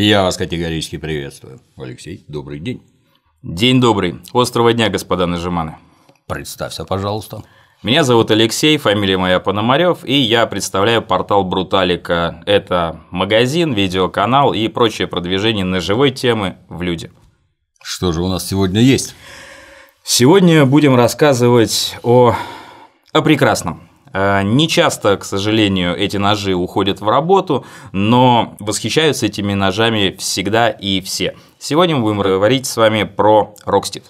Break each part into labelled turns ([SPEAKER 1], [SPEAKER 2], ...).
[SPEAKER 1] Я вас категорически приветствую. Алексей, добрый день. День добрый. Острого дня, господа нажиманы. Представься, пожалуйста. Меня зовут Алексей, фамилия моя Пономарев, и я представляю портал Бруталика. Это магазин, видеоканал и прочее продвижение на живой темы в люди. Что же у нас сегодня есть? Сегодня будем рассказывать о... о прекрасном. Э, не часто, к сожалению, эти ножи уходят в работу, но восхищаются этими ножами всегда и все. Сегодня мы будем говорить с вами про Rocksteed.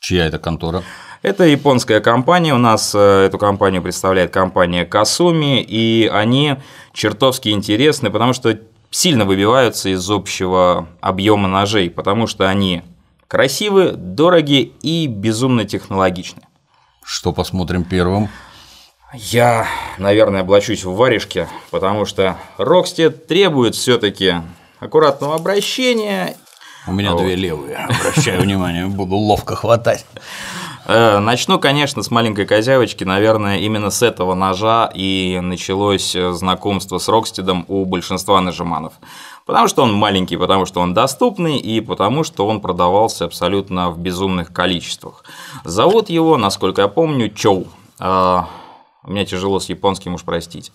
[SPEAKER 1] Чья это контора? Это японская компания, у нас э, эту компанию представляет компания Kasumi, и они чертовски интересны, потому что сильно выбиваются из общего объема ножей, потому что они красивы, дороги и безумно технологичны. Что посмотрим первым? Я, наверное, облачусь в варежке, потому что Рокстед требует все-таки аккуратного обращения. У меня вот. две левые, обращаю внимание, буду ловко хватать. Э, начну, конечно, с маленькой козявочки. Наверное, именно с этого ножа и началось э, знакомство с Рокстедом у большинства нажиманов. Потому что он маленький, потому что он доступный и потому что он продавался абсолютно в безумных количествах. Зовут его, насколько я помню, Чоу. Э, мне тяжело с японским, уж простить.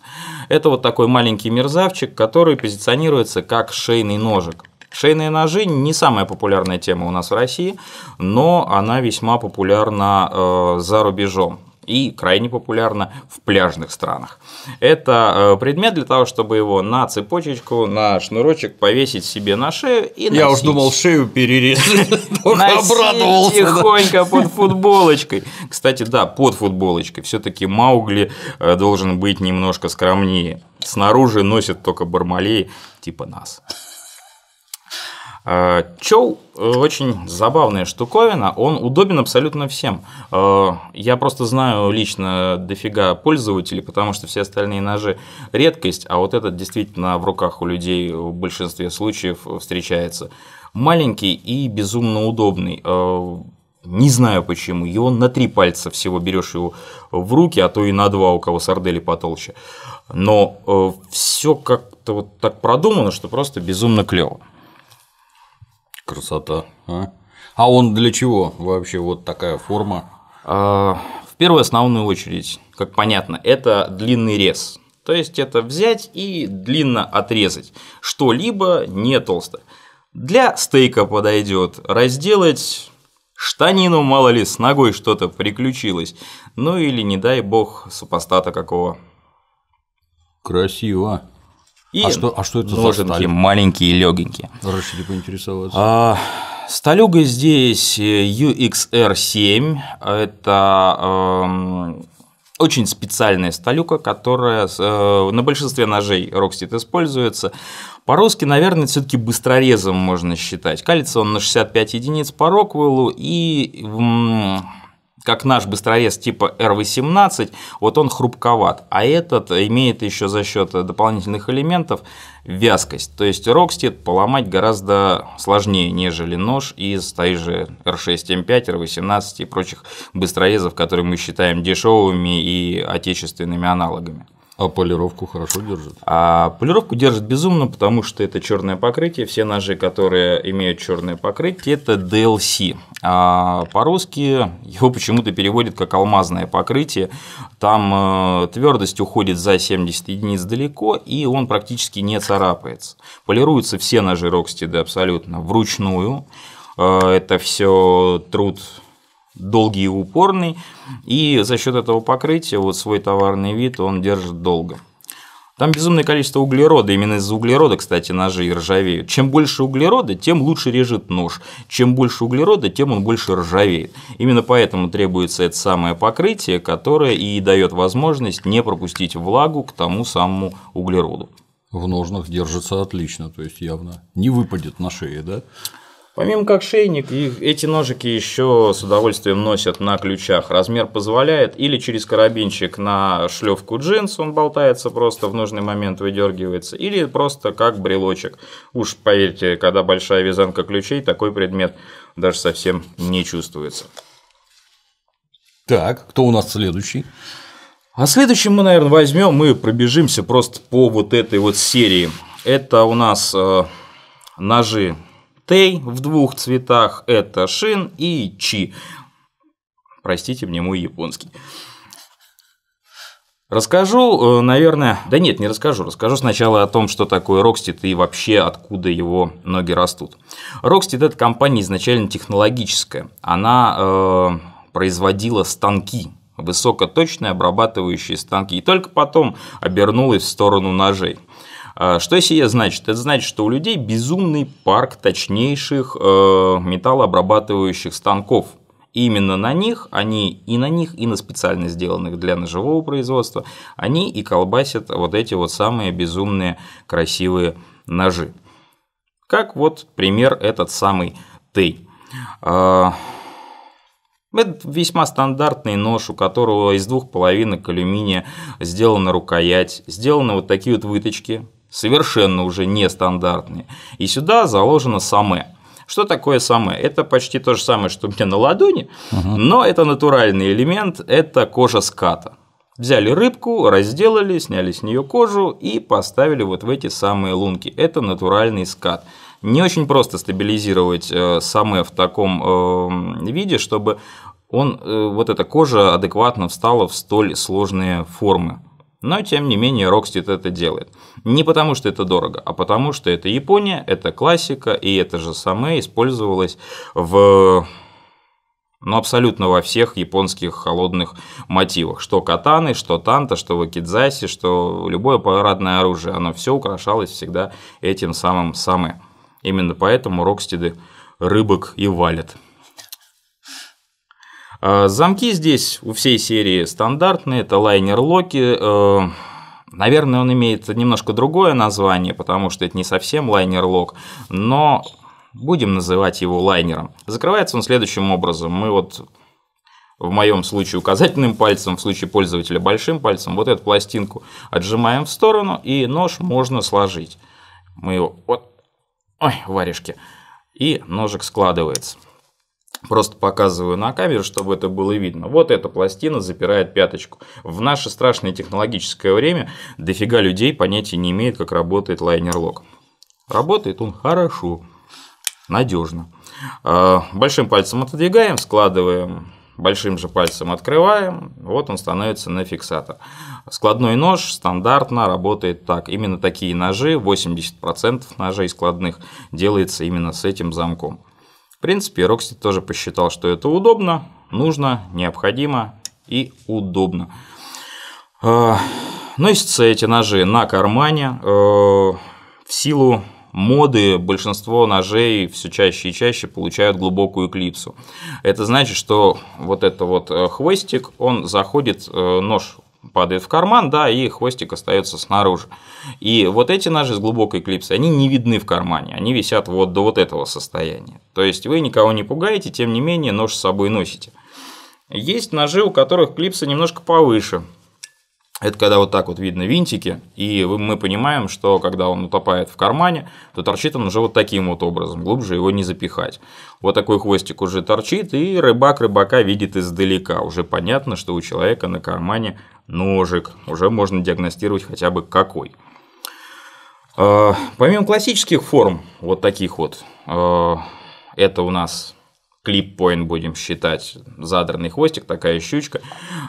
[SPEAKER 1] Это вот такой маленький мерзавчик, который позиционируется как шейный ножик. Шейные ножи не самая популярная тема у нас в России, но она весьма популярна э, за рубежом и крайне популярна в пляжных странах. Это э, предмет для того, чтобы его на цепочечку, на шнурочек повесить себе на шею и носить. Я уж думал шею перерезать, обрадовался. тихонько под футболочкой. Кстати, да, под футболочкой. все таки Маугли э, должен быть немножко скромнее. Снаружи носят только бармалеи типа нас. А, Чел э, очень забавная штуковина, он удобен абсолютно всем. А, я просто знаю лично дофига пользователей, потому что все остальные ножи редкость, а вот этот действительно в руках у людей в большинстве случаев встречается. Маленький и безумно удобный. А, не знаю почему. Его на три пальца всего берешь его в руки, а то и на два, у кого сардели потолще. Но э, все как-то вот так продумано, что просто безумно клево. Красота. А? а он для чего вообще вот такая форма? А, в первую основную очередь, как понятно, это длинный рез. То есть это взять и длинно отрезать что-либо не толсто. Для стейка подойдет разделать штанину, мало ли, с ногой что-то приключилось. Ну или, не дай бог, супостата какого. Красиво. И а, что, а что это ноженки за сталь? маленькие и легенькие. Разрешите поинтересоваться. А, сталюга здесь UXR7. Э, это э, очень специальная сталюка, которая э, на большинстве ножей Rocksteed используется. По-русски, наверное, все-таки быстрорезом можно считать. Калится он на 65 единиц по Роквеллу и... Э, как наш быстроез типа R18, вот он хрупковат, а этот имеет еще за счет дополнительных элементов вязкость. То есть Рокстед поломать гораздо сложнее, нежели нож из той же R6, M5, R18 и прочих быстрорезов, которые мы считаем дешевыми и отечественными аналогами. А полировку хорошо держит? А полировку держит безумно, потому что это черное покрытие. Все ножи, которые имеют черное покрытие, это DLC. А по-русски его почему-то переводят как алмазное покрытие. Там э, твердость уходит за 70 единиц далеко, и он практически не царапается. Полируются все ножи Рокстеда абсолютно вручную. Э, это все труд долгий и упорный, и за счет этого покрытия вот свой товарный вид он держит долго. Там безумное количество углерода, именно из-за углерода, кстати, ножи и ржавеют. Чем больше углерода, тем лучше режет нож. Чем больше углерода, тем он больше ржавеет. Именно поэтому требуется это самое покрытие, которое и дает возможность не пропустить влагу к тому самому углероду. В ножнах держится отлично, то есть явно не выпадет на шее, да? Помимо как шейник, эти ножики еще с удовольствием носят на ключах. Размер позволяет. Или через карабинчик на шлевку джинс он болтается просто в нужный момент выдергивается. Или просто как брелочек. Уж поверьте, когда большая вязанка ключей, такой предмет даже совсем не чувствуется. Так, кто у нас следующий? А следующим мы, наверное, возьмем, мы пробежимся просто по вот этой вот серии. Это у нас э, ножи Тей в двух цветах – это Шин и Чи. Простите мне мой японский. Расскажу, э, наверное, да нет, не расскажу. Расскажу сначала о том, что такое Рокстит и вообще откуда его ноги растут. Рокстит – это компания изначально технологическая. Она э, производила станки, высокоточные обрабатывающие станки, и только потом обернулась в сторону ножей. А что сие значит? Это значит, что у людей безумный парк точнейших э, металлообрабатывающих станков. И именно на них, они и на них, и на специально сделанных для ножевого производства, они и колбасят вот эти вот самые безумные красивые ножи. Как вот пример этот самый Тей. А, Это весьма стандартный нож, у которого из двух половинок алюминия сделана рукоять, сделаны вот такие вот выточки совершенно уже нестандартные. И сюда заложено самое. Что такое самое? Это почти то же самое, что у меня на ладони, угу. но это натуральный элемент, это кожа ската. Взяли рыбку, разделали, сняли с нее кожу и поставили вот в эти самые лунки. Это натуральный скат. Не очень просто стабилизировать э, самое в таком э, виде, чтобы он, э, вот эта кожа адекватно встала в столь сложные формы. Но, тем не менее, Rocksteady это делает. Не потому, что это дорого, а потому, что это Япония, это классика, и это же самое использовалось в но ну, абсолютно во всех японских холодных мотивах. Что катаны, что танта, что вакидзаси, что любое парадное оружие. Оно все украшалось всегда этим самым самым. Именно поэтому рокстиды рыбок и валят. А, замки здесь у всей серии стандартные, это лайнер Локи. Э, наверное, он имеет немножко другое название, потому что это не совсем лайнер Лок, но будем называть его лайнером. Закрывается он следующим образом. Мы вот в моем случае указательным пальцем, в случае пользователя большим пальцем, вот эту пластинку отжимаем в сторону, и нож можно сложить. Мы его вот, ой, варежки, и ножик складывается. Просто показываю на камеру, чтобы это было видно. Вот эта пластина запирает пяточку. В наше страшное технологическое время дофига людей понятия не имеет, как работает лайнер-лок. Работает он хорошо, надежно. А, большим пальцем отодвигаем, складываем, большим же пальцем открываем, вот он становится на фиксатор. Складной нож стандартно работает так. Именно такие ножи, 80% ножей складных делается именно с этим замком. В принципе, Рокси тоже посчитал, что это удобно, нужно, необходимо и удобно. А, Носятся ну эти ножи на кармане. А, в силу моды большинство ножей все чаще и чаще получают глубокую клипсу. Это значит, что вот этот вот э, хвостик, он заходит, э, нож падает в карман, да, и хвостик остается снаружи. И вот эти ножи с глубокой клипсой, они не видны в кармане, они висят вот до вот этого состояния. То есть вы никого не пугаете, тем не менее нож с собой носите. Есть ножи, у которых клипсы немножко повыше. Это когда вот так вот видно винтики, и мы понимаем, что когда он утопает в кармане, то торчит он уже вот таким вот образом, глубже его не запихать. Вот такой хвостик уже торчит, и рыбак рыбака видит издалека. Уже понятно, что у человека на кармане ножек, уже можно диагностировать хотя бы какой. А, помимо классических форм, вот таких вот, а, это у нас клип-поинт будем считать, задранный хвостик, такая щучка.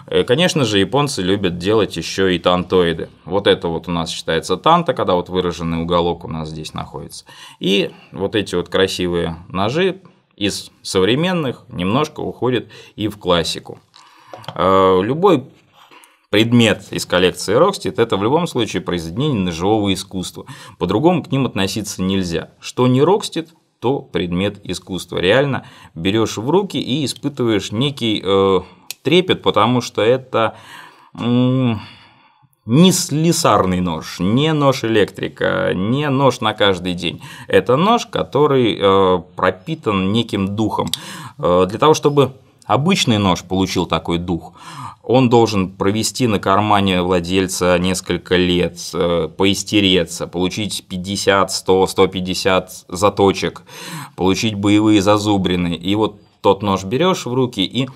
[SPEAKER 1] Э, конечно же, японцы любят делать еще и тантоиды. Вот это вот у нас считается танта, когда вот выраженный уголок у нас здесь находится. И вот эти вот красивые ножи из современных немножко уходят и в классику. А, любой предмет из коллекции Rockstead – это в любом случае произведение ножевого искусства. По-другому к ним относиться нельзя. Что не Rockstead, то предмет искусства. Реально берешь в руки и испытываешь некий э, трепет, потому что это э, не слесарный нож, не нож электрика, не нож на каждый день. Это нож, который э, пропитан неким духом. Э, для того, чтобы Обычный нож получил такой дух. Он должен провести на кармане владельца несколько лет, э, поистереться, получить 50, 100, 150 заточек, получить боевые зазубрины. И вот тот нож берешь в руки, и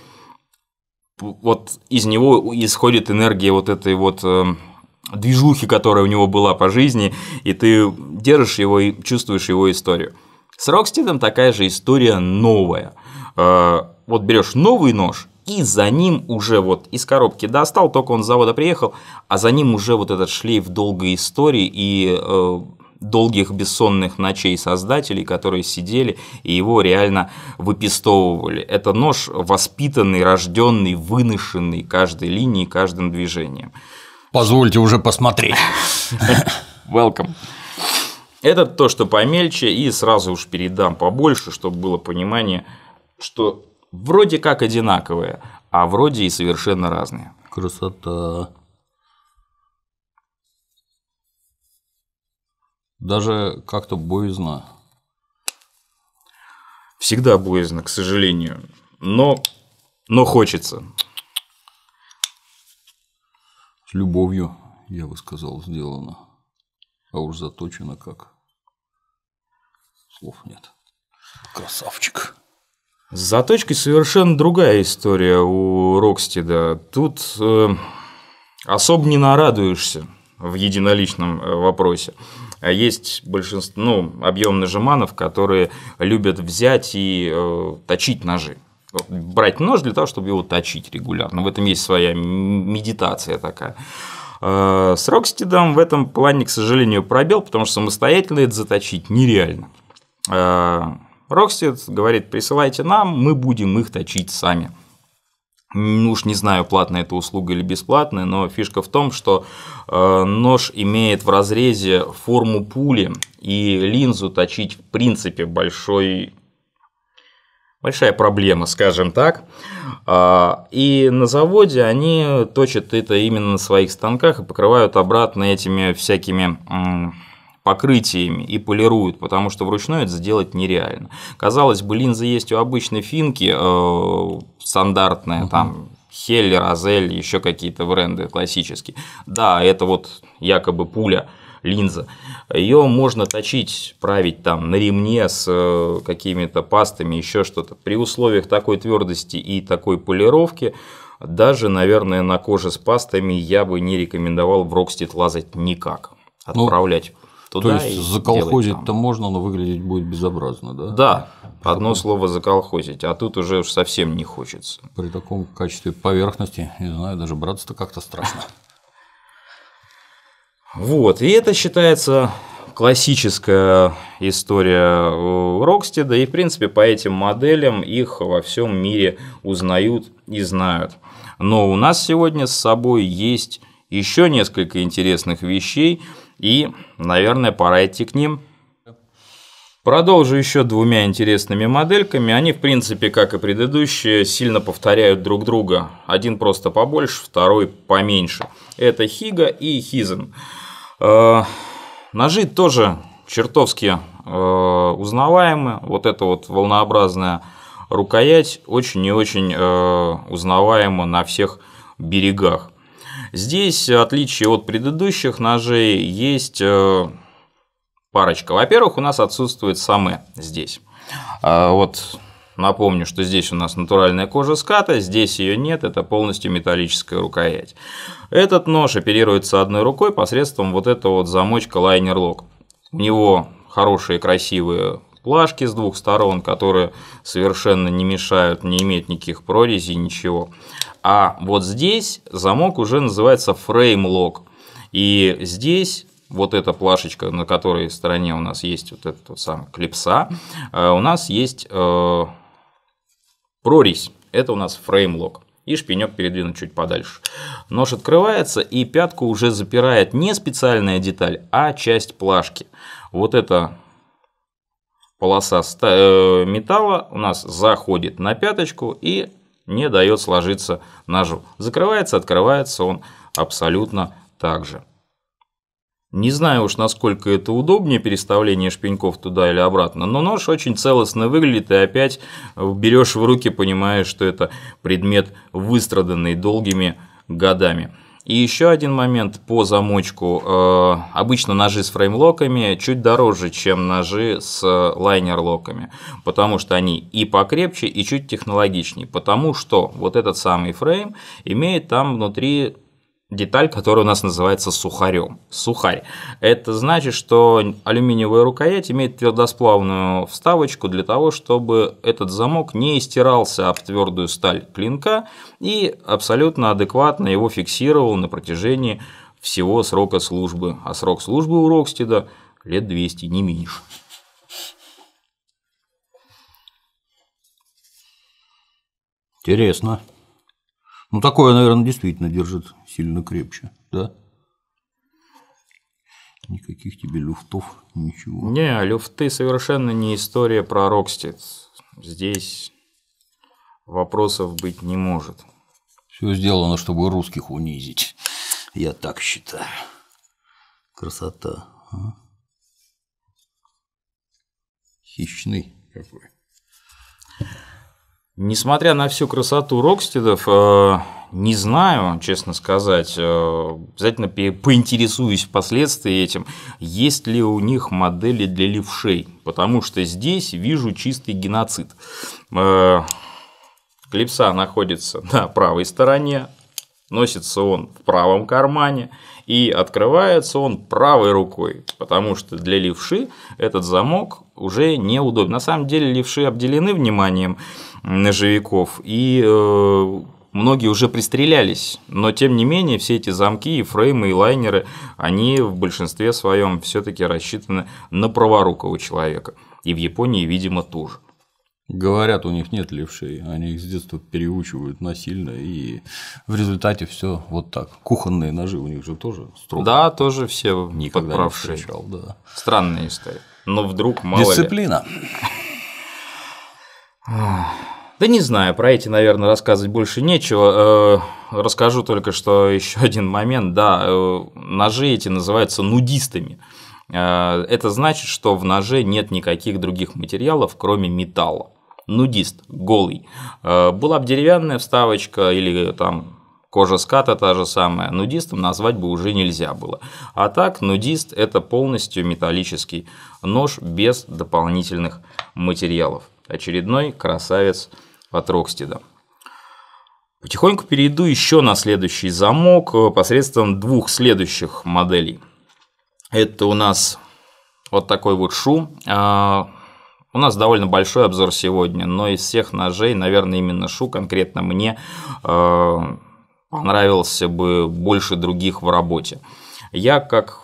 [SPEAKER 1] вот из него исходит энергия вот этой вот э, движухи, которая у него была по жизни, и ты держишь его и чувствуешь его историю. С Рокстидом такая же история новая – Э, вот берешь новый нож, и за ним уже вот из коробки достал, только он с завода приехал, а за ним уже вот этот шлейф долгой истории и э, долгих бессонных ночей создателей, которые сидели и его реально выпистовывали. Это нож воспитанный, рожденный, выношенный каждой линией, каждым движением. Позвольте уже посмотреть. Welcome. Это то, что помельче, и сразу уж передам побольше, чтобы было понимание – что вроде как одинаковые, а вроде и совершенно разные. Красота. Даже как-то боязно. Всегда боязно, к сожалению. Но, но хочется. С любовью, я бы сказал, сделано. А уж заточено как. Слов нет. Красавчик. С заточкой совершенно другая история у Рокстеда. Тут э, особо не нарадуешься в единоличном э, вопросе. А есть большинство, ну, объем нажиманов, которые любят взять и э, точить ножи. Брать нож для того, чтобы его точить регулярно. В этом есть своя медитация такая. Э, с Рокстедом в этом плане, к сожалению, пробел, потому что самостоятельно это заточить нереально. Э, Rockstead говорит, присылайте нам, мы будем их точить сами. Ну уж не знаю, платная это услуга или бесплатная, но фишка в том, что э, нож имеет в разрезе форму пули, и линзу точить в принципе большой большая проблема, скажем так. А, и на заводе они точат это именно на своих станках и покрывают обратно этими всякими покрытиями и полируют, потому что вручную это сделать нереально. Казалось бы, линза есть у обычной финки, э, стандартная, угу. там Хеллер, Азель, еще какие-то бренды классические. Да, это вот якобы пуля, линза. Ее можно точить, править там на ремне с э, какими-то пастами, еще что-то. При условиях такой твердости и такой полировки, даже, наверное, на коже с пастами я бы не рекомендовал в Рокстит лазать никак. Ну, отправлять. Ну, туда. То есть заколхозить-то можно, но выглядеть будет безобразно, да? Да, Чтобы... одно слово заколхозить, а тут уже совсем не хочется. При таком качестве поверхности, не знаю, даже браться-то как-то страшно. Вот, и это считается классическая история Рокстеда, и, в принципе, по этим моделям их во всем мире узнают и знают. Но у нас сегодня с собой есть еще несколько интересных вещей, и, наверное, пора идти к ним. Продолжу еще двумя интересными модельками. Они, в принципе, как и предыдущие, сильно повторяют друг друга. Один просто побольше, второй поменьше. Это Хига и Хизен. Э, ножи тоже чертовски э, узнаваемы. Вот эта вот волнообразная рукоять очень и очень э, узнаваема на всех берегах. Здесь отличие от предыдущих ножей есть э, парочка. Во-первых, у нас отсутствует саме здесь. А, вот Напомню, что здесь у нас натуральная кожа ската, здесь ее нет, это полностью металлическая рукоять. Этот нож оперируется одной рукой посредством вот этого вот замочка Liner Lock. У него хорошие красивые плашки с двух сторон, которые совершенно не мешают, не имеют никаких прорезей, ничего. А вот здесь замок уже называется frame lock. И здесь вот эта плашечка, на которой стороне у нас есть вот этот вот самый клипса, э, у нас есть э, прорезь. Это у нас фреймлок. И шпинек передвинут чуть подальше. Нож открывается, и пятку уже запирает не специальная деталь, а часть плашки. Вот эта полоса э, металла у нас заходит на пяточку и не дает сложиться ножу. Закрывается, открывается он абсолютно так же. Не знаю уж, насколько это удобнее, переставление шпеньков туда или обратно, но нож очень целостно выглядит, и опять берешь в руки, понимая, что это предмет, выстраданный долгими годами. И еще один момент по замочку. Э, обычно ножи с фреймлоками чуть дороже, чем ножи с э, лайнерлоками, потому что они и покрепче, и чуть технологичнее, потому что вот этот самый фрейм имеет там внутри деталь, которая у нас называется сухарем. Сухарь. Это значит, что алюминиевая рукоять имеет твердосплавную вставочку для того, чтобы этот замок не истирался об твердую сталь клинка и абсолютно адекватно его фиксировал на протяжении всего срока службы. А срок службы у Рокстеда лет 200, не меньше. Интересно. Ну, такое, наверное, действительно держит сильно крепче, да? Никаких тебе люфтов, ничего. Не, люфты совершенно не история про Рокстед. Здесь вопросов быть не может. Все сделано, чтобы русских унизить. Я так считаю. Красота. А? Хищный какой. Несмотря на всю красоту Рокстедов, э, не знаю, честно сказать, э, обязательно поинтересуюсь впоследствии этим, есть ли у них модели для левшей, потому что здесь вижу чистый геноцид. Э, клипса находится на правой стороне, носится он в правом кармане, и открывается он правой рукой, потому что для левши этот замок уже неудобен. На самом деле левши обделены вниманием, ножевиков. И э, многие уже пристрелялись, но тем не менее все эти замки и фреймы и лайнеры, они в большинстве своем все-таки рассчитаны на праворукого человека. И в Японии, видимо, тоже. Говорят, у них нет левшей, они их с детства переучивают насильно, и в результате все вот так. Кухонные ножи у них же тоже строго. Да, тоже все Никогда подправшие. Не встречал, да. Странная история. Но вдруг мало Дисциплина. Ли... Да не знаю, про эти, наверное, рассказывать больше нечего. Э, расскажу только, что еще один момент. Да, э, ножи эти называются нудистами. Э, это значит, что в ноже нет никаких других материалов, кроме металла. Нудист, голый. Была бы деревянная вставочка или там кожа ската та же самая, нудистом назвать бы уже нельзя было. А так, нудист – это полностью металлический нож без дополнительных материалов очередной красавец от Рокстеда. Потихоньку перейду еще на следующий замок э, посредством двух следующих моделей. Это у нас вот такой вот шум. А, у нас довольно большой обзор сегодня, но из всех ножей, наверное, именно шу конкретно мне э, понравился бы больше других в работе. Я как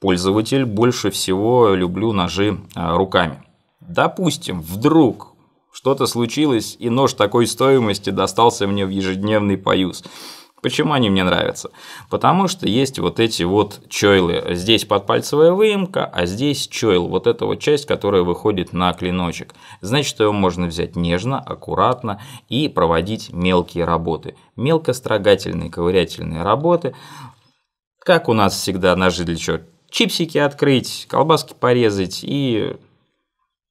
[SPEAKER 1] пользователь больше всего люблю ножи э, руками. Допустим, вдруг что-то случилось, и нож такой стоимости достался мне в ежедневный поюз. Почему они мне нравятся? Потому что есть вот эти вот чойлы. Здесь подпальцевая выемка, а здесь чойл. Вот эта вот часть, которая выходит на клиночек. Значит, его можно взять нежно, аккуратно и проводить мелкие работы. Мелкострогательные, ковырятельные работы. Как у нас всегда ножи для чего? Чипсики открыть, колбаски порезать и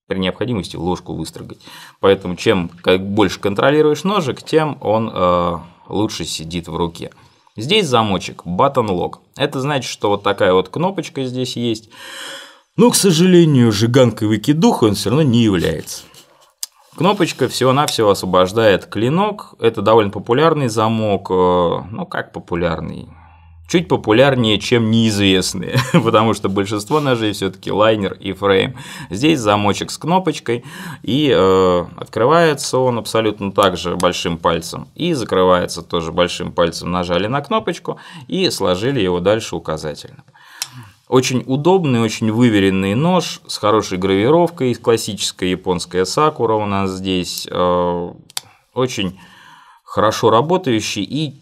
[SPEAKER 1] при необходимости ложку выстрогать. Поэтому чем больше контролируешь ножик, тем он э, лучше сидит в руке. Здесь замочек, button lock. Это значит, что вот такая вот кнопочка здесь есть. Но, к сожалению, жиганкой выкидухой он все равно не является. Кнопочка всего-навсего освобождает клинок. Это довольно популярный замок. Э, ну, как популярный? чуть популярнее, чем неизвестные, потому что большинство ножей все-таки лайнер и фрейм. Здесь замочек с кнопочкой, и э, открывается он абсолютно так же большим пальцем, и закрывается тоже большим пальцем. Нажали на кнопочку и сложили его дальше указательным. Очень удобный, очень выверенный нож с хорошей гравировкой, классическая японская сакура у нас здесь. Э, очень хорошо работающий и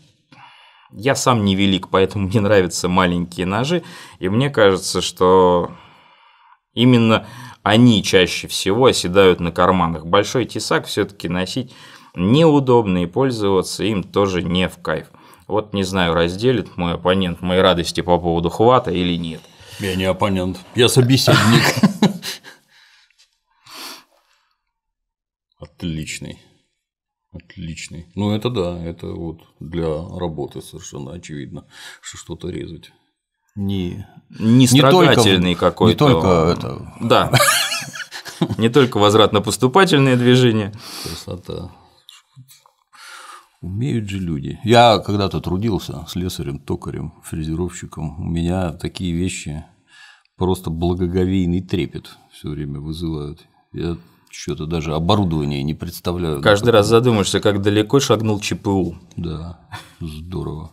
[SPEAKER 1] я сам не велик, поэтому мне нравятся маленькие ножи, и мне кажется, что именно они чаще всего оседают на карманах. Большой тесак все-таки носить неудобно и пользоваться им тоже не в кайф. Вот не знаю, разделит мой оппонент мои радости по поводу хвата или нет. Я не оппонент, я собеседник. Отличный. Отличный. Ну, это да, это вот для работы совершенно очевидно, что что-то резать. Не, не строгательный какой-то. Не только это. Да. Не только возвратно-поступательные движения. Красота. Умеют же люди. Я когда-то трудился слесарем, токарем, фрезеровщиком. У меня такие вещи просто благоговейный трепет все время вызывают. Я что-то даже оборудование не представляю. Каждый раз задумаешься, как далеко шагнул ЧПУ. Да, здорово.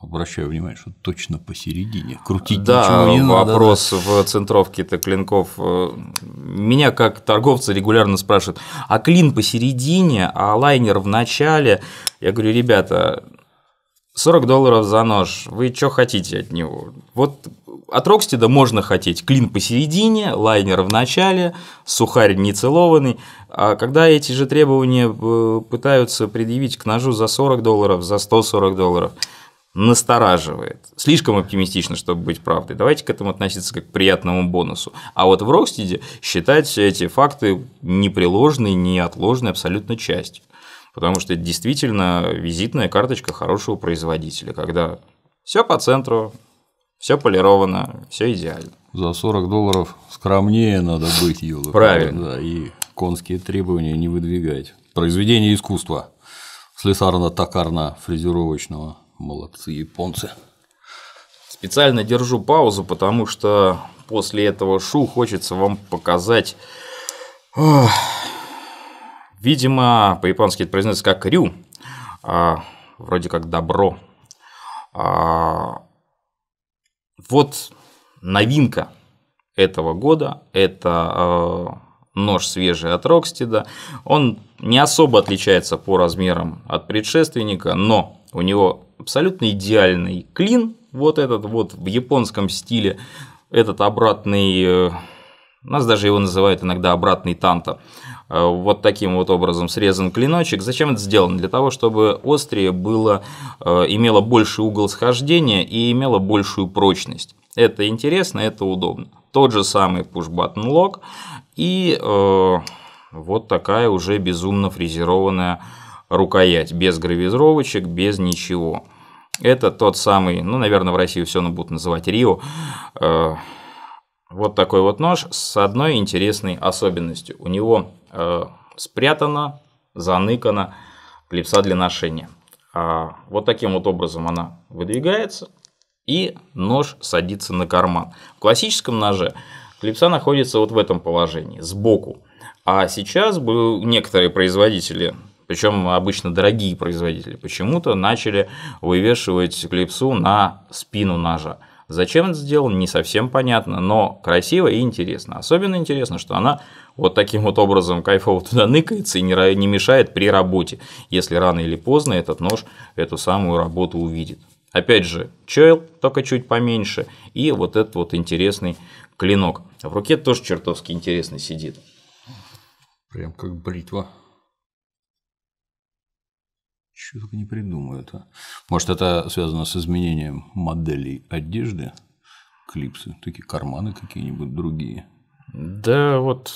[SPEAKER 1] Обращаю внимание, что точно посередине. Крутить да, ничего не надо. вопрос да. в центровке-то клинков. Э, меня как торговца регулярно спрашивают, а клин посередине, а лайнер в начале? Я говорю, ребята, 40 долларов за нож, вы что хотите от него? Вот от Рокстеда можно хотеть клин посередине, лайнер в начале, сухарь не целованный. А когда эти же требования э, пытаются предъявить к ножу за 40 долларов, за 140 долларов, настораживает. Слишком оптимистично, чтобы быть правдой. Давайте к этому относиться как к приятному бонусу. А вот в Рокстеде считать эти факты непреложной, неотложной абсолютно частью. Потому что это действительно визитная карточка хорошего производителя, когда все по центру, все полировано, все идеально. За 40 долларов скромнее надо быть, Юла. Правильно. Да, и конские требования не выдвигать. Произведение искусства слесарно-токарно-фрезеровочного. Молодцы японцы. Специально держу паузу, потому что после этого шу хочется вам показать... Ох. Видимо, по-японски это произносится как рю, а, вроде как добро. А, вот новинка этого года – это э, нож свежий от Рокстеда. Он не особо отличается по размерам от предшественника, но у него абсолютно идеальный клин, вот этот вот в японском стиле, этот обратный, э, нас даже его называют иногда обратный танто. Э, вот таким вот образом срезан клиночек. Зачем это сделано? Для того, чтобы острие было, э, имело больший угол схождения и имело большую прочность. Это интересно, это удобно. Тот же самый push-button lock и э, вот такая уже безумно фрезерованная рукоять, без гравизровочек, без ничего. Это тот самый, ну, наверное, в России все будут называть Рио. Э, вот такой вот нож с одной интересной особенностью. У него э, спрятана, заныкана клипса для ношения. А, вот таким вот образом она выдвигается, и нож садится на карман. В классическом ноже клипса находится вот в этом положении, сбоку. А сейчас некоторые производители причем обычно дорогие производители, почему-то начали вывешивать клипсу на спину ножа. Зачем это сделано, не совсем понятно, но красиво и интересно. Особенно интересно, что она вот таким вот образом кайфово туда ныкается и не, мешает при работе, если рано или поздно этот нож эту самую работу увидит. Опять же, чойл, только чуть поменьше, и вот этот вот интересный клинок. в руке тоже чертовски интересно сидит. Прям как бритва. Чего только не придумают, а? Может, это связано с изменением моделей одежды? Клипсы, такие карманы какие-нибудь другие – да вот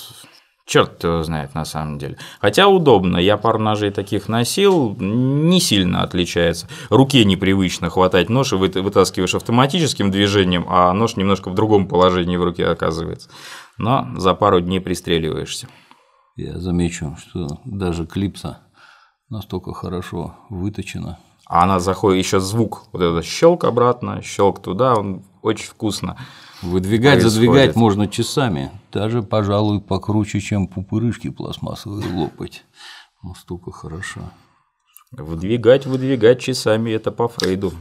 [SPEAKER 1] черт его знает на самом деле. Хотя удобно, я пару ножей таких носил, не сильно отличается. Руке непривычно хватать нож и вытаскиваешь автоматическим движением, а нож немножко в другом положении в руке оказывается. Но за пару дней пристреливаешься. Я замечу, что даже клипса настолько хорошо выточена, а она заходит, еще звук, вот это щелк обратно, щелк туда, он очень вкусно. Выдвигать, происходит. задвигать можно часами, даже, пожалуй, покруче, чем пупырышки пластмассовые лопать. Ну столько хорошо. Выдвигать, выдвигать часами, это по Фрейду.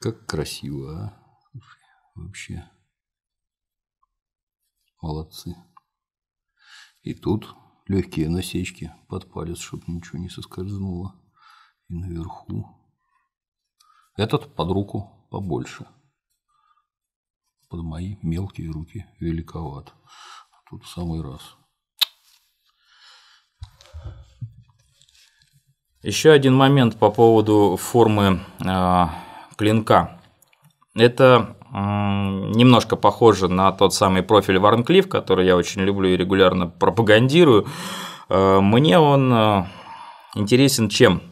[SPEAKER 1] Как красиво, а? Вообще. Молодцы. И тут легкие насечки под палец, чтобы ничего не соскользнуло и наверху. Этот под руку побольше. Под мои мелкие руки великоват. Тут в самый раз. Еще один момент по поводу формы э, клинка. Это э, немножко похоже на тот самый профиль Варнклифф, который я очень люблю и регулярно пропагандирую. Э, мне он э, интересен чем?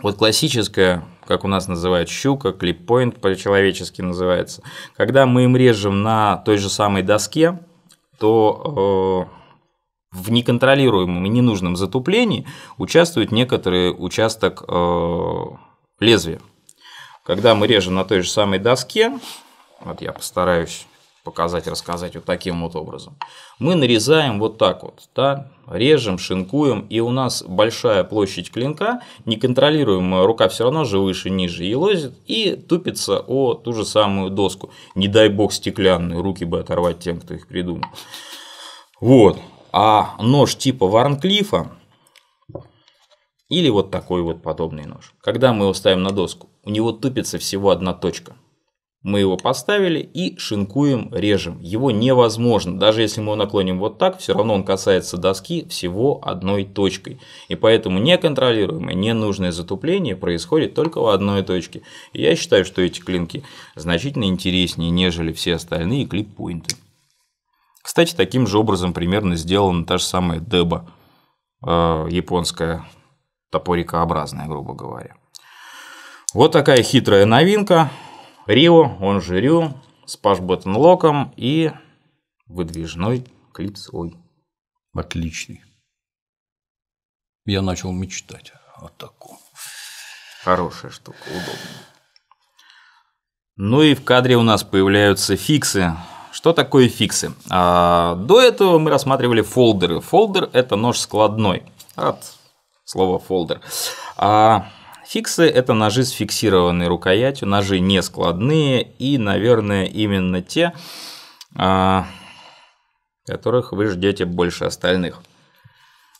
[SPEAKER 1] Вот классическая, как у нас называют щука, клиппоинт по-человечески называется, когда мы им режем на той же самой доске, то э, в неконтролируемом и ненужном затуплении участвует некоторый участок э, лезвия. Когда мы режем на той же самой доске, вот я постараюсь показать, рассказать вот таким вот образом. Мы нарезаем вот так вот, да, режем, шинкуем, и у нас большая площадь клинка, неконтролируемая рука все равно же выше, ниже и лозит, и тупится о ту же самую доску. Не дай бог стеклянную, руки бы оторвать тем, кто их придумал. Вот. А нож типа Варнклифа, или вот такой вот подобный нож. Когда мы его ставим на доску, у него тупится всего одна точка – мы его поставили и шинкуем, режем. Его невозможно, даже если мы его наклоним вот так, все равно он касается доски всего одной точкой. И поэтому неконтролируемое, ненужное затупление происходит только в одной точке. И я считаю, что эти клинки значительно интереснее, нежели все остальные клип пойнты Кстати, таким же образом примерно сделана та же самая деба, э, японская топорикообразная, грубо говоря. Вот такая хитрая новинка. Рио, он же Рю, с локом и выдвижной клипс. Ой, Отличный. Я начал мечтать о таком. Хорошая штука, удобная. Ну и в кадре у нас появляются фиксы. Что такое фиксы? А, до этого мы рассматривали фолдеры. Фолдер – это нож складной. От слова фолдер. А, Фиксы – это ножи с фиксированной рукоятью, ножи не складные и, наверное, именно те, а, которых вы ждете больше остальных.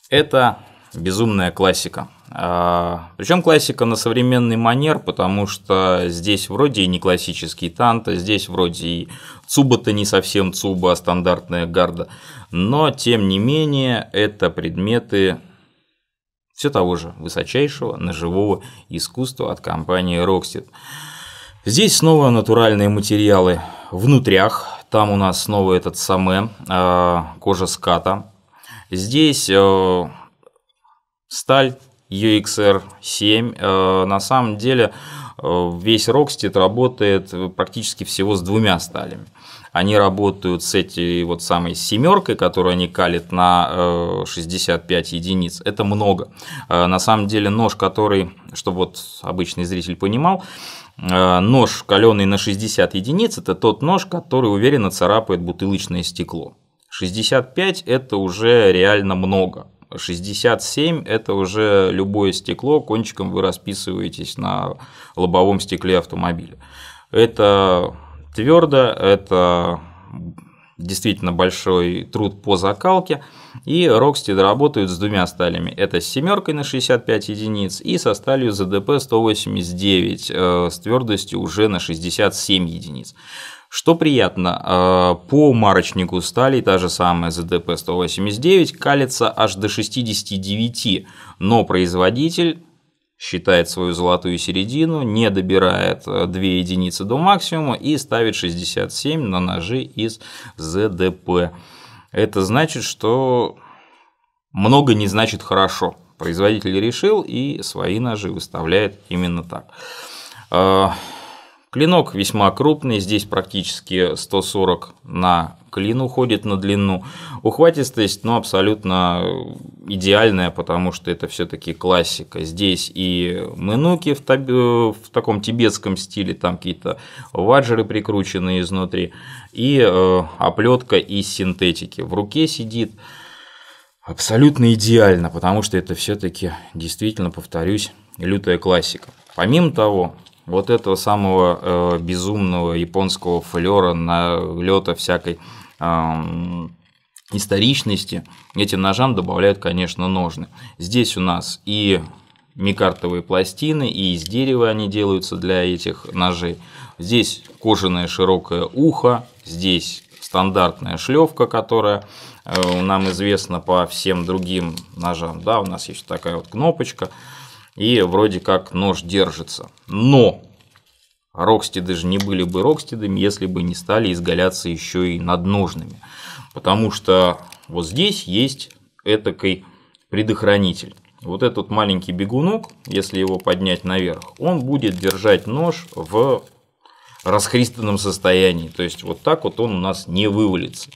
[SPEAKER 1] Это безумная классика. А, Причем классика на современный манер, потому что здесь вроде и не классический танто, здесь вроде и цуба-то не совсем цуба, а стандартная гарда. Но, тем не менее, это предметы все того же высочайшего ножевого искусства от компании Rockstead. Здесь снова натуральные материалы внутрях, там у нас снова этот самэ, а, кожа ската. Здесь э, сталь UXR7, э, на самом деле э, весь Rockstead работает практически всего с двумя сталями. Они работают с этой вот самой семеркой, которую они калят на 65 э, единиц. Это много. Э, на самом деле нож, который, чтобы вот обычный зритель понимал, э, нож, каленый на 60 единиц, это тот нож, который уверенно царапает бутылочное стекло. 65 – это уже реально много. 67 – это уже любое стекло, кончиком вы расписываетесь на лобовом стекле автомобиля. Это твердо, это действительно большой труд по закалке. И Рокстед работают с двумя сталями. Это с семеркой на 65 единиц и со сталью ZDP 189 э, с твердостью уже на 67 единиц. Что приятно, э, по марочнику стали та же самая ZDP 189 калится аж до 69, но производитель считает свою золотую середину, не добирает 2 э, единицы до максимума и ставит 67 на ножи из ЗДП. Это значит, что много не значит хорошо. Производитель решил и свои ножи выставляет именно так. Э, Клинок весьма крупный, здесь практически 140 на клин уходит на длину. Ухватистость, ну, абсолютно идеальная, потому что это все-таки классика. Здесь и мынуки в, таб... в таком тибетском стиле, там какие-то ваджеры прикрученные изнутри, и э, оплетка из синтетики. В руке сидит абсолютно идеально, потому что это все-таки, действительно, повторюсь, лютая классика. Помимо того, вот этого самого э, безумного японского флера, налета всякой э, историчности, этим ножам добавляют, конечно, ножны. Здесь у нас и микартовые пластины, и из дерева они делаются для этих ножей. Здесь кожаное широкое ухо, здесь стандартная шлевка, которая э, нам известна по всем другим ножам. Да, у нас есть такая вот кнопочка и вроде как нож держится. Но Рокстеды же не были бы Рокстедами, если бы не стали изгаляться еще и над ножными. Потому что вот здесь есть этакой предохранитель. Вот этот маленький бегунок, если его поднять наверх, он будет держать нож в расхристанном состоянии. То есть вот так вот он у нас не вывалится.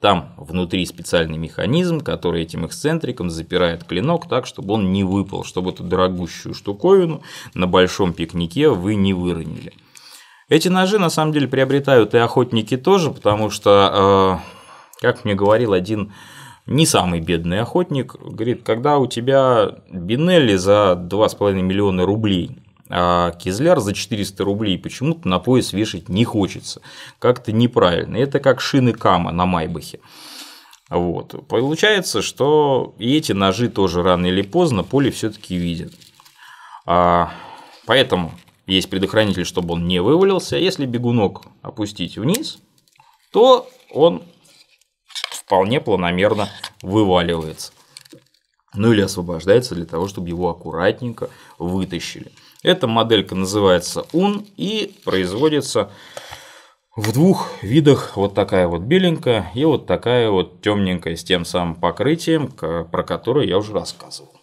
[SPEAKER 1] Там внутри специальный механизм, который этим эксцентриком запирает клинок так, чтобы он не выпал, чтобы эту дорогущую штуковину на большом пикнике вы не выронили. Эти ножи на самом деле приобретают и охотники тоже, потому что, э, как мне говорил один не самый бедный охотник, говорит, когда у тебя Бинелли за 2,5 миллиона рублей – а кизляр за 400 рублей почему-то на пояс вешать не хочется. Как-то неправильно. Это как шины Кама на Майбахе. Вот. Получается, что и эти ножи тоже рано или поздно поле все-таки видят. А, поэтому есть предохранитель, чтобы он не вывалился. А если бегунок опустить вниз, то он вполне планомерно вываливается. Ну или освобождается для того, чтобы его аккуратненько вытащили. Эта моделька называется UN и производится в двух видах. Вот такая вот беленькая и вот такая вот темненькая с тем самым покрытием, про которое я уже рассказывал.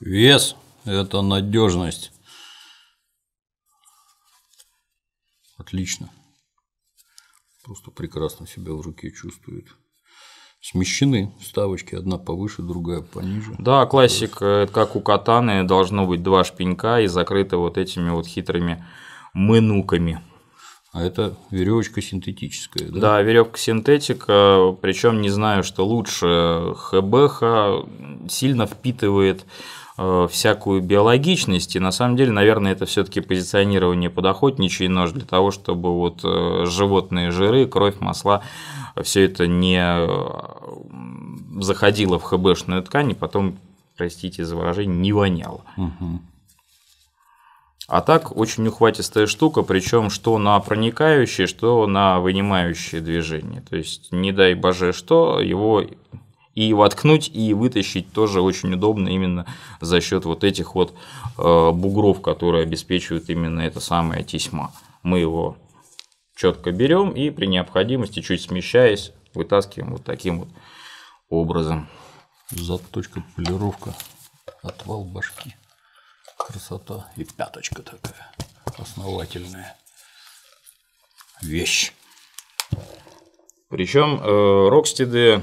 [SPEAKER 1] Вес – это надежность. Отлично. Просто прекрасно себя в руке чувствует смещены ставочки, одна повыше, другая пониже. Да, классик, э, как у катаны, должно быть два шпенька и закрыто вот этими вот хитрыми мынуками. А это веревочка синтетическая, да? Да, веревка синтетика, э, причем не знаю, что лучше. ХБХ сильно впитывает э, всякую биологичность. И на самом деле, наверное, это все-таки позиционирование под охотничий нож для того, чтобы вот животные жиры, кровь, масла все это не заходило в хбшную ткань, и потом, простите за выражение, не воняло. Угу. А так очень ухватистая штука, причем что на проникающие, что на вынимающие движения. То есть, не дай боже что, его и воткнуть, и вытащить тоже очень удобно именно за счет вот этих вот э, бугров, которые обеспечивают именно эта самая тесьма. Мы его четко берем и при необходимости, чуть смещаясь, вытаскиваем вот таким вот образом. Заточка, полировка, отвал башки. Красота. И пяточка такая основательная вещь. Причем э, Рокстеды,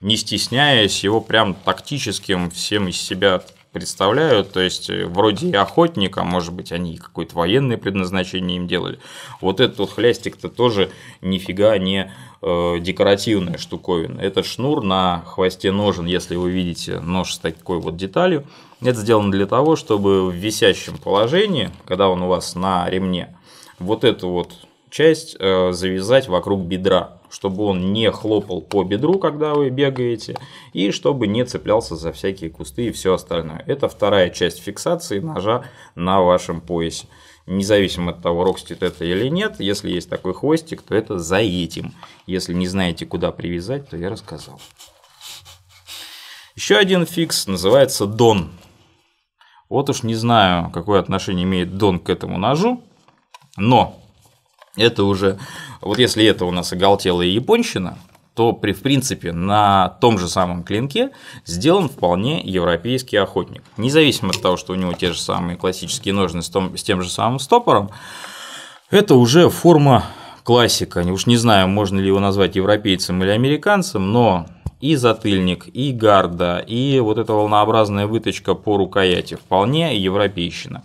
[SPEAKER 1] не стесняясь его прям тактическим всем из себя представляют, то есть э, вроде и охотника, может быть, они какое-то военное предназначение им делали. Вот этот вот хлястик-то тоже нифига не э, декоративная штуковина. Это шнур на хвосте ножен, если вы видите нож с такой вот деталью. Это сделано для того, чтобы в висящем положении, когда он у вас на ремне, вот эту вот часть э, завязать вокруг бедра чтобы он не хлопал по бедру, когда вы бегаете, и чтобы не цеплялся за всякие кусты и все остальное. Это вторая часть фиксации ножа на вашем поясе. Независимо от того, рокстит это или нет, если есть такой хвостик, то это за этим. Если не знаете, куда привязать, то я рассказал. Еще один фикс называется дон. Вот уж не знаю, какое отношение имеет дон к этому ножу, но это уже, вот если это у нас оголтела японщина, то при, в принципе на том же самом клинке сделан вполне европейский охотник. Независимо от того, что у него те же самые классические ножны с, том, с тем же самым стопором, это уже форма классика. Уж не знаю, можно ли его назвать европейцем или американцем, но и затыльник, и гарда, и вот эта волнообразная выточка по рукояти вполне европейщина.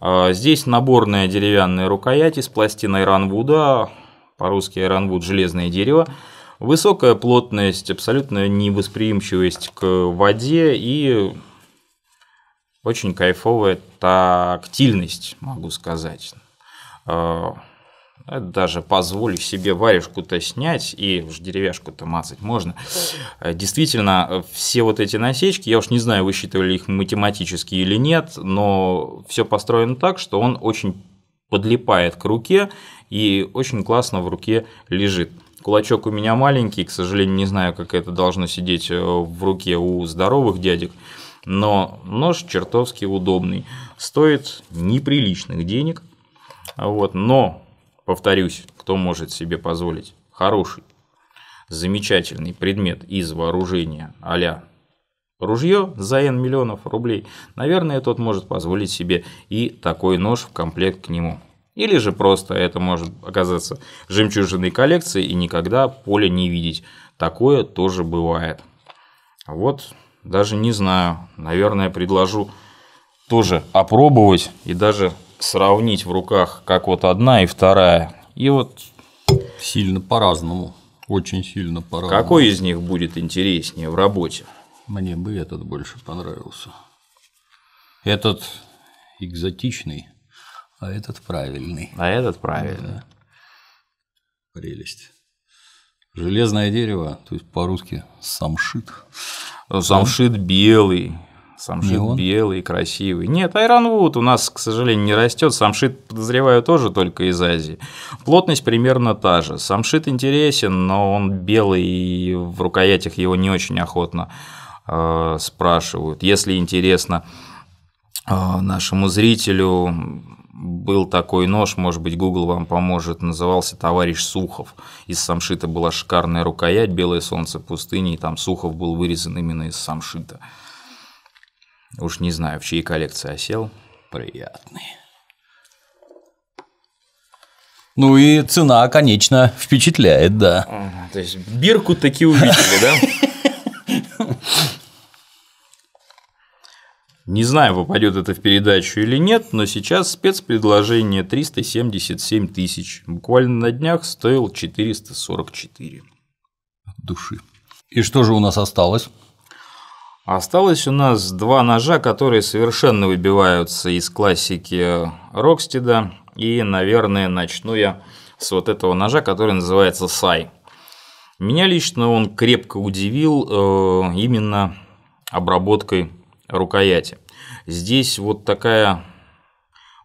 [SPEAKER 1] А, здесь наборная деревянная рукоять из пластины Иранвуда, по-русски Иранвуд – железное дерево. Высокая плотность, абсолютно невосприимчивость к воде и очень кайфовая тактильность, могу сказать. А, а даже позволю себе варежку-то снять, и уж деревяшку-то мазать можно. Действительно, все вот эти насечки, я уж не знаю, высчитывали их математически или нет, но все построено так, что он очень подлипает к руке и очень классно в руке лежит. Кулачок у меня маленький, к сожалению, не знаю, как это должно сидеть э, в руке у здоровых дядек, но нож чертовски удобный. Стоит неприличных денег, вот, но повторюсь, кто может себе позволить, хороший, замечательный предмет из вооружения а ружье за N миллионов рублей, наверное, тот может позволить себе и такой нож в комплект к нему. Или же просто это может оказаться жемчужиной коллекции и никогда поле не видеть. Такое тоже бывает. Вот, даже не знаю, наверное, предложу тоже опробовать и даже сравнить в руках, как вот одна и вторая. И вот сильно по-разному, очень сильно по-разному. Какой из них будет интереснее в работе? Мне бы этот больше понравился. Этот экзотичный, а этот правильный. А этот правильный. Да. Прелесть. Железное дерево, то есть по-русски самшит. Самшит белый, Самшит не белый, красивый. Нет, айронвуд у нас, к сожалению, не растет. Самшит, подозреваю, тоже только из Азии. Плотность примерно та же. Самшит интересен, но он белый, и в рукоятях его не очень охотно э, спрашивают. Если интересно э, нашему зрителю, был такой нож, может быть, Google вам поможет, назывался «Товарищ Сухов». Из самшита была шикарная рукоять «Белое солнце пустыни», и там Сухов был вырезан именно из самшита. Уж не знаю, в чьей коллекции осел. Приятный. Ну и цена, конечно, впечатляет, да. то есть бирку таки увидели, да? Не знаю, попадет это в передачу или нет, но сейчас спецпредложение 377 тысяч. Буквально на днях стоил 444. От души. И что же у нас осталось? А осталось у нас два ножа, которые совершенно выбиваются из классики Рокстеда. И, наверное, начну я с вот этого ножа, который называется Сай. Меня лично он крепко удивил э, именно обработкой рукояти. Здесь вот такая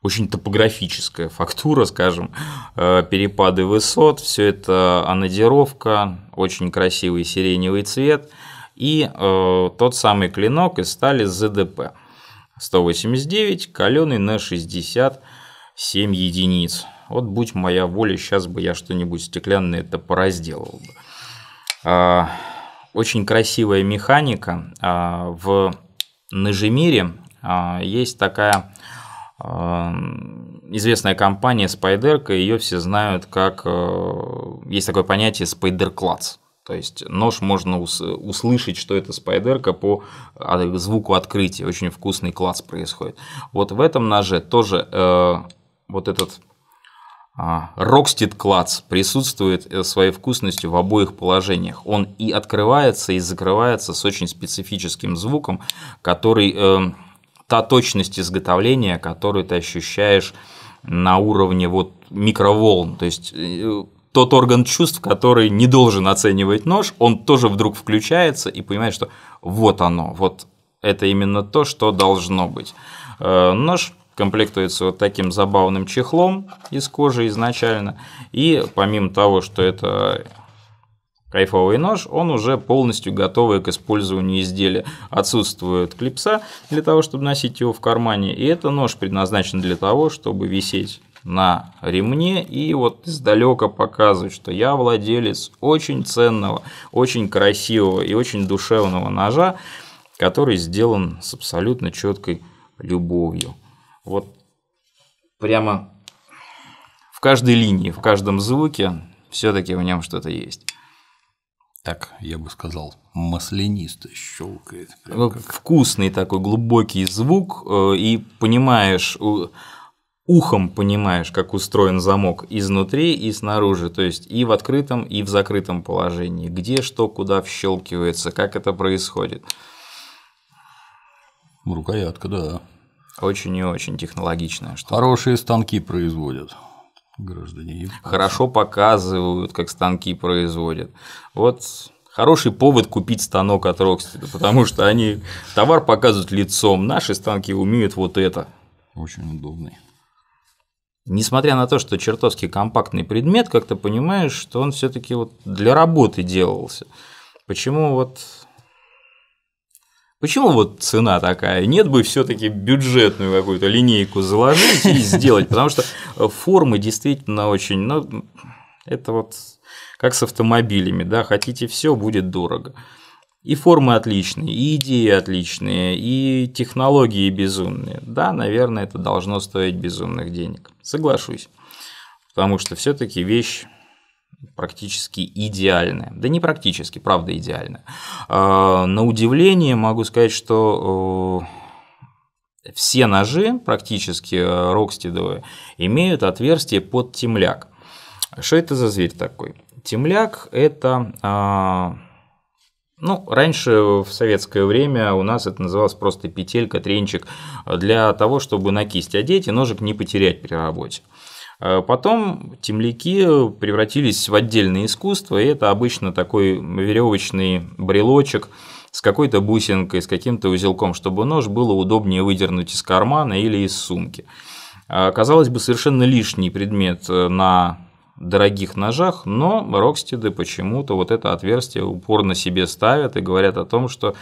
[SPEAKER 1] очень топографическая фактура, скажем, э, перепады высот, все это анодировка, очень красивый сиреневый цвет – и э, тот самый клинок из стали ЗДП 189, каленый на 67 единиц. Вот будь моя воля, сейчас бы я что-нибудь стеклянное это поразделал. бы. А, очень красивая механика. А, в Ножемире а, есть такая а, известная компания Spyderco, ее все знают как... Э, есть такое понятие Spider Clutch. То есть нож можно услышать, что это спайдерка по а, звуку открытия. Очень вкусный класс происходит. Вот в этом ноже тоже э, вот этот Рокстит а, клац присутствует э, своей вкусностью в обоих положениях. Он и открывается, и закрывается с очень специфическим звуком, который э, та точность изготовления, которую ты ощущаешь на уровне вот микроволн. То есть э, тот орган чувств, который не должен оценивать нож, он тоже вдруг включается и понимает, что вот оно, вот это именно то, что должно быть. Э, нож комплектуется вот таким забавным чехлом из кожи изначально. И помимо того, что это кайфовый нож, он уже полностью готовый к использованию изделия. Отсутствует клипса для того, чтобы носить его в кармане, и это нож предназначен для того, чтобы висеть на ремне и вот издалека показывает, что я владелец очень ценного, очень красивого и очень душевного ножа, который сделан с абсолютно четкой любовью. Вот прямо в каждой линии, в каждом звуке все-таки в нем что-то есть. Так, я бы сказал, маслянисто щелкает. Э, как... Вкусный такой глубокий звук, э, и понимаешь, ухом понимаешь, как устроен замок изнутри и снаружи, то есть и в открытом, и в закрытом положении, где что, куда вщелкивается, как это происходит. Рукоятка, да. Очень и очень технологичная штука. Хорошие станки производят граждане Японии. Хорошо показывают, как станки производят. Вот хороший повод купить станок от Рокстеда, потому что они товар показывают лицом. Наши станки умеют вот это. Очень удобный несмотря на то, что чертовски компактный предмет, как ты понимаешь, что он все-таки вот для работы делался. Почему вот Почему вот цена такая? Нет бы все-таки бюджетную какую-то линейку заложить и сделать, потому что формы действительно очень, ну, это вот как с автомобилями, да, хотите все, будет дорого. И формы отличные, и идеи отличные, и технологии безумные. Да, наверное, это должно стоить безумных денег. Соглашусь. Потому что все-таки вещь практически идеальная. Да не практически, правда идеальная. А, на удивление могу сказать, что э, все ножи, практически э, рокстедовые, имеют отверстие под темляк. Что это за зверь такой? Темляк – это а, ну, раньше, в советское время, у нас это называлось просто петелька, тренчик, для того, чтобы на кисть одеть и ножик не потерять при работе. А потом темляки превратились в отдельное искусство, и это обычно такой веревочный брелочек с какой-то бусинкой, с каким-то узелком, чтобы нож было удобнее выдернуть из кармана или из сумки. А, казалось бы, совершенно лишний предмет э, на дорогих ножах, но рокстеды почему-то вот это отверстие упорно себе ставят и говорят о том, что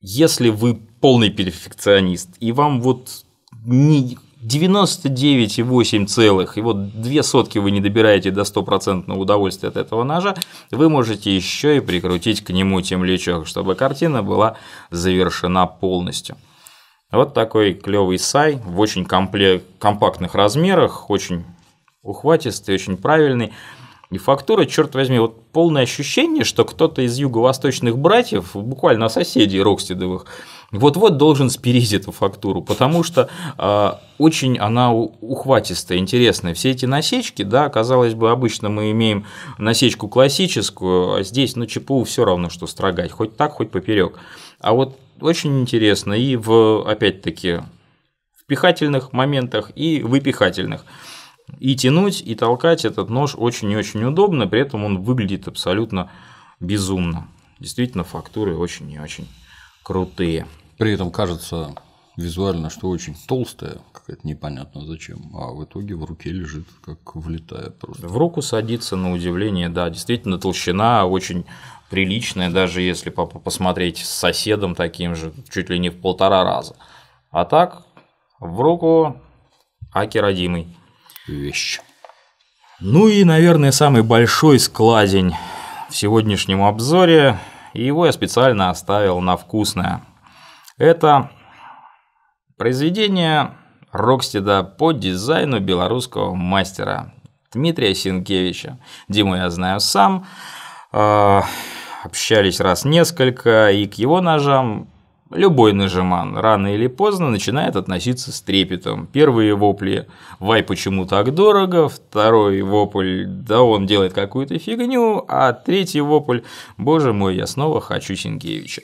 [SPEAKER 1] если вы полный перфекционист, и вам вот не 99,8 целых, и вот две сотки вы не добираете до стопроцентного удовольствия от этого ножа, вы можете еще и прикрутить к нему тем темлячок, чтобы картина была завершена полностью. Вот такой клевый сай в очень компле... компактных размерах, очень ухватистый, очень правильный. И фактура, черт возьми, вот полное ощущение, что кто-то из юго-восточных братьев, буквально соседей Рокстедовых, вот-вот должен спереть эту фактуру, потому что э, очень она ухватистая, интересная. Все эти насечки, да, казалось бы, обычно мы имеем насечку классическую, а здесь, ну, ЧПУ все равно, что строгать, хоть так, хоть поперек. А вот очень интересно и в, опять-таки, впихательных моментах, и выпихательных. И тянуть, и толкать этот нож очень и очень удобно, при этом он выглядит абсолютно безумно. Действительно, фактуры очень и очень крутые. При этом кажется визуально, что очень толстая, какая-то непонятно зачем, а в итоге в руке лежит, как влетая просто. В руку садится, на удивление, да, действительно толщина очень приличная, даже если посмотреть с соседом таким же, чуть ли не в полтора раза. А так, в руку Аки родимый вещь. Ну и, наверное, самый большой складень в сегодняшнем обзоре, его я специально оставил на вкусное. Это произведение Рокстеда по дизайну белорусского мастера Дмитрия Синкевича. Диму я знаю сам, а, общались раз несколько, и к его ножам Любой нажиман рано или поздно начинает относиться с трепетом. Первые вопли «Вай, почему так дорого?», второй вопль «Да он делает какую-то фигню», а третий вопль «Боже мой, я снова хочу Сенкевича».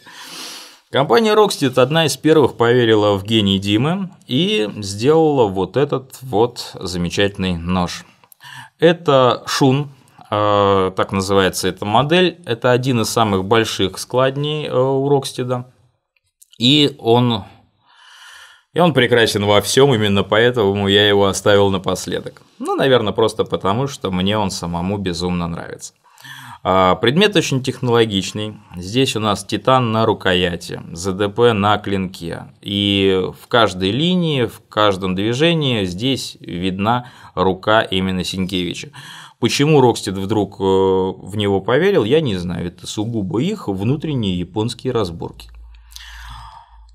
[SPEAKER 1] Компания Rockstead одна из первых поверила в гений Димы и сделала вот этот вот замечательный нож. Это шун, э, так называется эта модель. Это один из самых больших складней э, у Рокстеда. И он... И он прекрасен во всем, именно поэтому я его оставил напоследок. Ну, наверное, просто потому, что мне он самому безумно нравится. А, предмет очень технологичный. Здесь у нас титан на рукояти, ЗДП на клинке. И в каждой линии, в каждом движении здесь видна рука именно Синкевича. Почему Рокстед вдруг э, в него поверил, я не знаю. Это сугубо их внутренние японские разборки.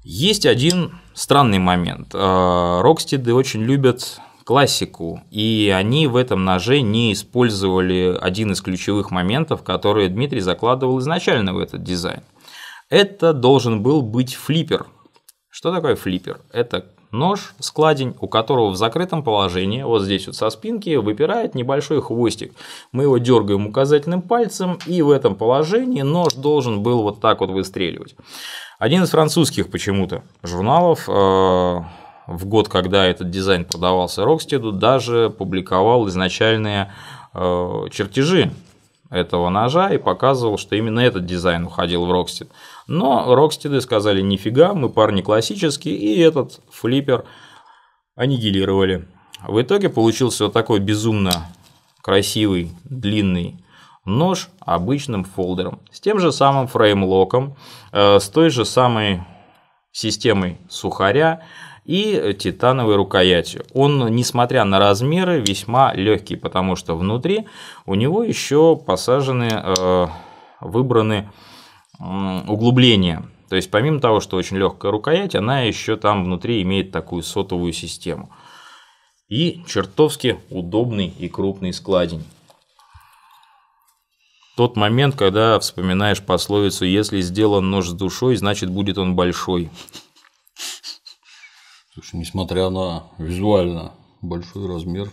[SPEAKER 1] Есть один странный момент. Э, Рокстиды очень любят классику, и они в этом ноже не использовали один из ключевых моментов, которые Дмитрий закладывал изначально в этот дизайн. Это должен был быть флиппер. Что такое флиппер? Это нож, складень, у которого в закрытом положении, вот здесь вот со спинки, выпирает небольшой хвостик. Мы его дергаем указательным пальцем, и в этом положении нож должен был вот так вот выстреливать. Один из французских почему-то журналов э, в год, когда этот дизайн продавался Рокстеду, даже публиковал изначальные э, чертежи этого ножа и показывал, что именно этот дизайн уходил в Рокстед. Но Рокстеды сказали «Нифига, мы парни классические», и этот флиппер аннигилировали. В итоге получился вот такой безумно красивый, длинный нож обычным фолдером. С тем же самым фреймлоком, э, с той же самой системой сухаря и титановой рукоятью. Он, несмотря на размеры, весьма легкий, потому что внутри у него еще посажены, э, выбраны углубление. То есть помимо того, что очень легкая рукоять, она еще там внутри имеет такую сотовую систему. И чертовски удобный и крупный складень. Тот момент, когда вспоминаешь пословицу «Если сделан нож с душой, значит будет он большой». Слушай, несмотря на визуально большой размер,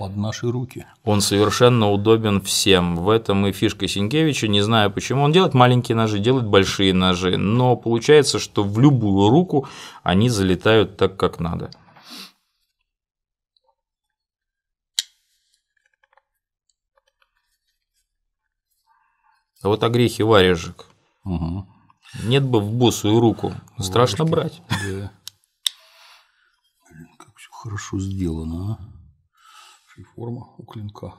[SPEAKER 1] под наши руки. Он совершенно удобен всем. В этом и фишка Сенкевича. Не знаю почему. Он делает маленькие ножи, делает большие ножи. Но получается, что в любую руку они залетают так, как надо. А вот о грехе варежек. Угу. Нет бы в босую руку. Страшно брать. Да. Блин, как все хорошо сделано, а и форма у клинка.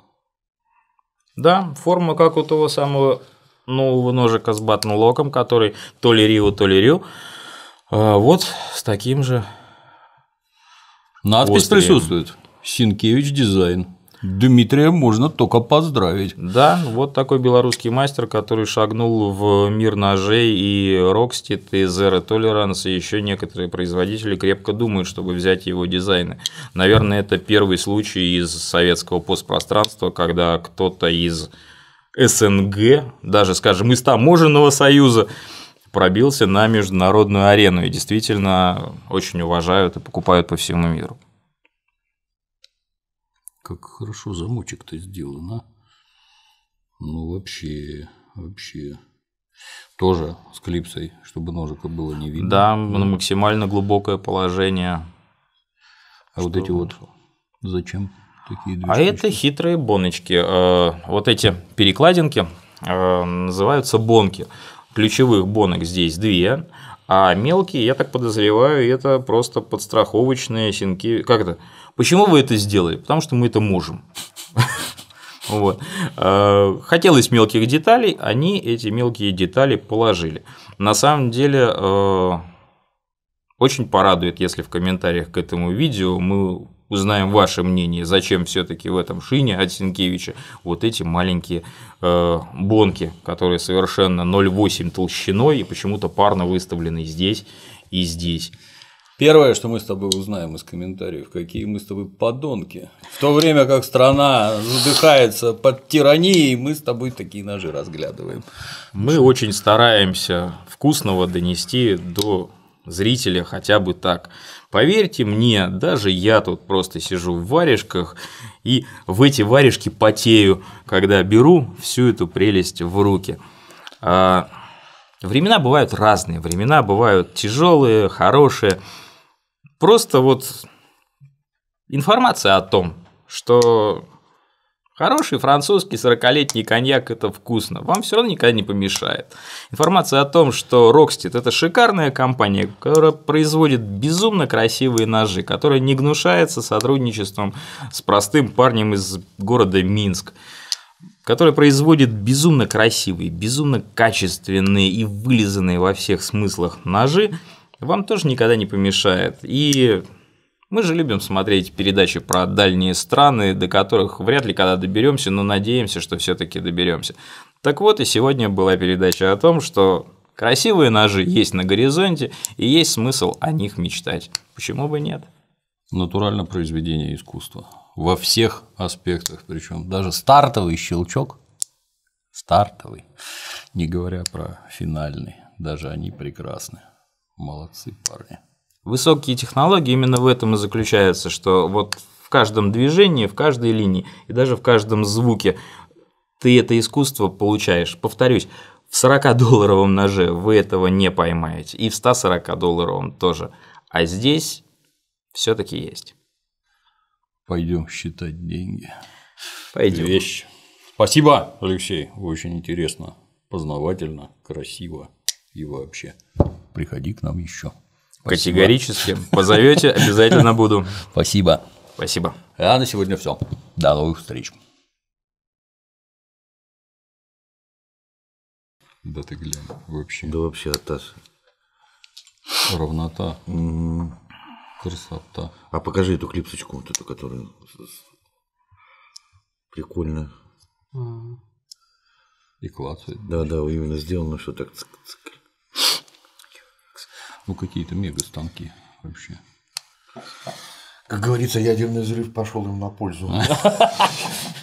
[SPEAKER 1] Да, форма как у того самого нового ножика с батн-локом, который то ли Рио, то ли Рио. А вот с таким же Надпись острием. присутствует. Синкевич дизайн. Дмитрия можно только поздравить. Да, вот такой белорусский мастер, который шагнул в мир ножей и Rockstead, и Zero Tolerance, и еще некоторые производители крепко думают, чтобы взять его дизайны. Наверное, это первый случай из советского постпространства, когда кто-то из СНГ, даже, скажем, из таможенного союза, пробился на международную арену и действительно очень уважают и покупают по всему миру как хорошо замочек-то сделан, а? Ну, вообще, вообще. Тоже с клипсой, чтобы ножика было не видно. Да, на максимально глубокое положение. А что вот эти вот зачем такие две А это хитрые боночки. Э, вот эти перекладинки э, называются бонки. Ключевых бонок здесь две, а мелкие, я так подозреваю, это просто подстраховочные синки Как это? Почему вы это сделали? Потому что мы это можем. Вот. Э, Хотелось мелких деталей, они эти мелкие детали положили. На самом деле, э, очень порадует, если в комментариях к этому видео мы узнаем ваше мнение, зачем все-таки в этом шине от Сенкевича вот эти маленькие э, бонки, которые совершенно 0,8 толщиной и почему-то парно выставлены здесь и здесь. Первое, что мы с тобой узнаем из комментариев, какие мы с тобой подонки. В то время как страна задыхается под тиранией, мы с тобой такие ножи разглядываем. Мы очень стараемся вкусного донести до зрителя хотя бы так. Поверьте мне, даже я тут просто сижу в варежках и в эти варежки потею, когда беру всю эту прелесть в руки. А, времена бывают разные, времена бывают тяжелые, хорошие просто вот информация о том, что Хороший французский 40-летний коньяк – это вкусно, вам все равно никогда не помешает. Информация о том, что Rocksteed – это шикарная компания, которая производит безумно красивые ножи, которая не гнушается сотрудничеством с простым парнем из города Минск, которая производит безумно красивые, безумно качественные и вылизанные во всех смыслах ножи – вам тоже никогда не помешает. И мы же любим смотреть передачи про дальние страны, до которых вряд ли когда доберемся, но надеемся, что все-таки доберемся. Так вот, и сегодня была передача о том, что красивые ножи есть на горизонте, и есть смысл о них мечтать. Почему бы нет? Натуральное произведение искусства. Во всех аспектах. Причем даже стартовый щелчок, стартовый, не говоря про финальный, даже они прекрасны. Молодцы парни. Высокие технологии именно в этом и заключаются, что вот в каждом движении, в каждой линии и даже в каждом звуке ты это искусство получаешь. Повторюсь, в 40-долларовом ноже вы этого не поймаете, и в 140-долларовом тоже. А здесь все-таки есть. Пойдем считать деньги. Пойдем. Вещь. Спасибо, Алексей. Очень интересно, познавательно, красиво и вообще приходи к нам еще. Спасибо. Категорически. Позовете, обязательно буду. Спасибо. Спасибо. А на сегодня все. До новых встреч. Да ты глянь, вообще. Да вообще атас. Равнота. Угу. Красота. А покажи эту клипсочку, вот эту, которая прикольно. И клацает. Да, да, именно сделано, что так цик-цик. Ну, какие-то мега-станки вообще. Как говорится, ядерный взрыв пошел им на пользу.